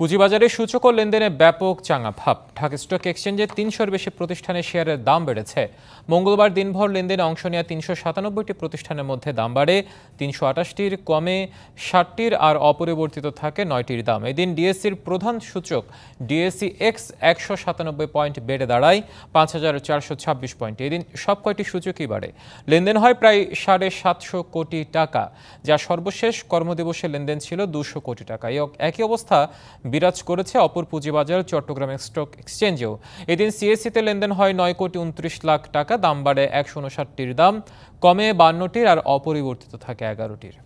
পুঁজিবাজারে সূচক ও লেনদেনে ব্যাপক চাঙা ভাব ঢাকা স্টক এক্সচেঞ্জে তিনশোর বেশি প্রতিষ্ঠানের শেয়ারের দাম বেড়েছে মঙ্গলবার দিনভর লেনদেনে অংশ নেওয়া তিনশো সাতানব্বইটি প্রতিষ্ঠানের মধ্যে দাম বাড়ে তিনশো আটাশটির কমে ষাটটির আর অপরিবর্তিত থাকে নয়টির দাম এদিন ডিএসসির প্রধান সূচক ডিএসসি এক্স একশো সাতানব্বই পয়েন্ট বেড়ে দাঁড়ায় পাঁচ হাজার চারশো ছাব্বিশ পয়েন্ট এদিন সব কয়টি সূচকই বাড়ে লেনদেন হয় প্রায় সাড়ে সাতশো কোটি টাকা যা সর্বশেষ কর্মদিবসে লেনদেন ছিল দুশো কোটি টাকা একই অবস্থা বিরাজ করেছে অপর পুঁজিবাজার চট্টগ্রাম স্টক এক্সচেঞ্জেও এদিন সিএসসিতে লেনদেন হয় নয় কোটি উনত্রিশ লাখ টাকা দাম বাড়ে একশো উনষাটটির দাম কমে বান্নটির আর অপরিবর্তিত থাকে এগারোটির